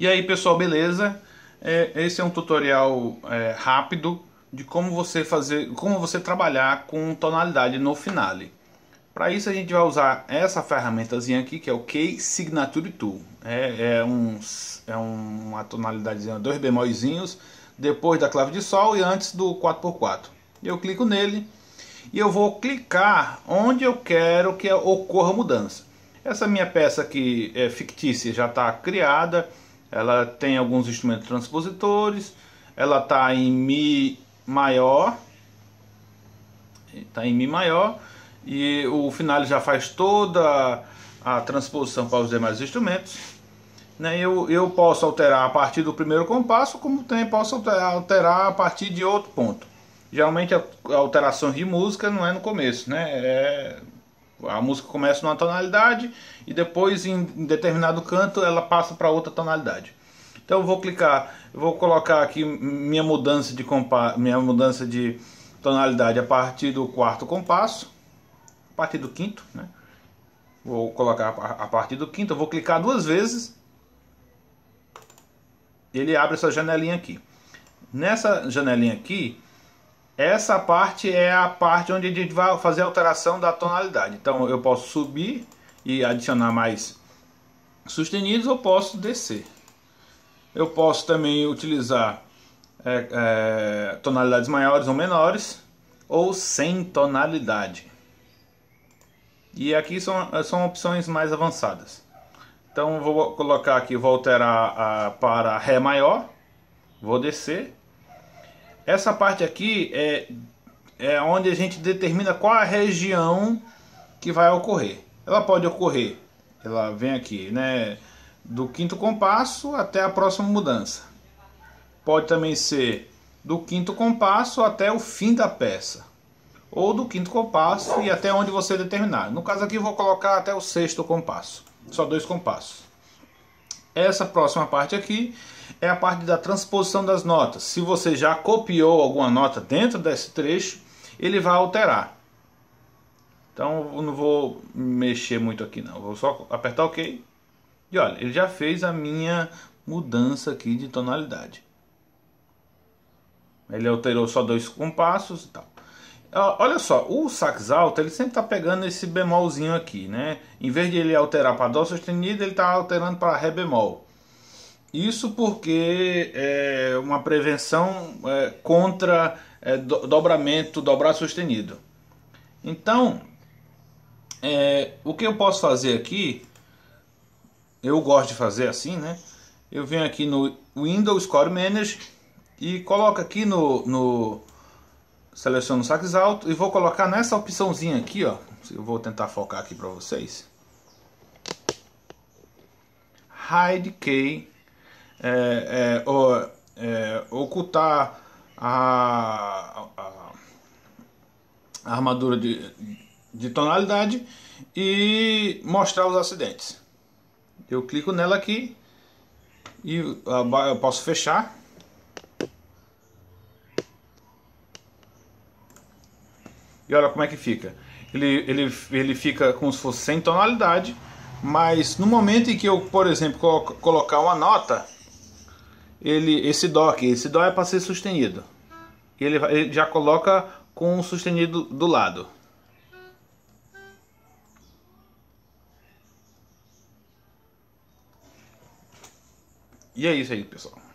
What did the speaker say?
E aí pessoal, beleza? É, esse é um tutorial é, rápido de como você fazer, como você trabalhar com tonalidade no Finale. Para isso a gente vai usar essa ferramentazinha aqui que é o Key Signature Tool. É, é, um, é uma tonalidade dois bemolzinhos, depois da clave de sol e antes do 4x4. Eu clico nele e eu vou clicar onde eu quero que ocorra a mudança. Essa minha peça aqui é fictícia, já está criada ela tem alguns instrumentos transpositores, ela está em Mi maior, está em Mi maior, e o final já faz toda a transposição para os demais instrumentos. Né? Eu, eu posso alterar a partir do primeiro compasso, como também posso alterar, a partir de outro ponto. Geralmente a alteração de música não é no começo, né? É a música começa numa tonalidade e depois em determinado canto ela passa para outra tonalidade. Então eu vou clicar, eu vou colocar aqui minha mudança de compa minha mudança de tonalidade a partir do quarto compasso, a partir do quinto, né? Vou colocar a partir do quinto, eu vou clicar duas vezes. Ele abre essa janelinha aqui. Nessa janelinha aqui, essa parte é a parte onde a gente vai fazer a alteração da tonalidade. Então eu posso subir e adicionar mais sustenidos ou posso descer. Eu posso também utilizar é, é, tonalidades maiores ou menores ou sem tonalidade. E aqui são, são opções mais avançadas. Então vou colocar aqui, vou alterar a, para Ré maior, vou descer essa parte aqui é, é onde a gente determina qual a região que vai ocorrer. Ela pode ocorrer, ela vem aqui, né? Do quinto compasso até a próxima mudança. Pode também ser do quinto compasso até o fim da peça. Ou do quinto compasso e até onde você determinar. No caso aqui, vou colocar até o sexto compasso. Só dois compassos. Essa próxima parte aqui é a parte da transposição das notas. Se você já copiou alguma nota dentro desse trecho, ele vai alterar. Então eu não vou mexer muito aqui não, vou só apertar OK. E olha, ele já fez a minha mudança aqui de tonalidade. Ele alterou só dois compassos e tal. Olha só, o sax alto ele sempre está pegando esse bemolzinho aqui, né? Em vez de ele alterar para dó sustenido, ele está alterando para ré bemol. Isso porque é uma prevenção é, contra é, do, dobramento, dobrar sustenido. Então, é, o que eu posso fazer aqui, eu gosto de fazer assim, né? Eu venho aqui no Windows Core Manager e coloco aqui no, no seleciono o sax alto e vou colocar nessa opçãozinha aqui, ó. Eu vou tentar focar aqui para vocês. Hide key, é, é, é, ocultar a, a, a armadura de, de tonalidade e mostrar os acidentes. Eu clico nela aqui e eu posso fechar E olha como é que fica. Ele, ele, ele fica como se fosse sem tonalidade, mas no momento em que eu, por exemplo, colocar uma nota, ele, esse dó aqui, esse dó é para ser sustenido. Ele, ele já coloca com o sustenido do lado. E é isso aí, pessoal.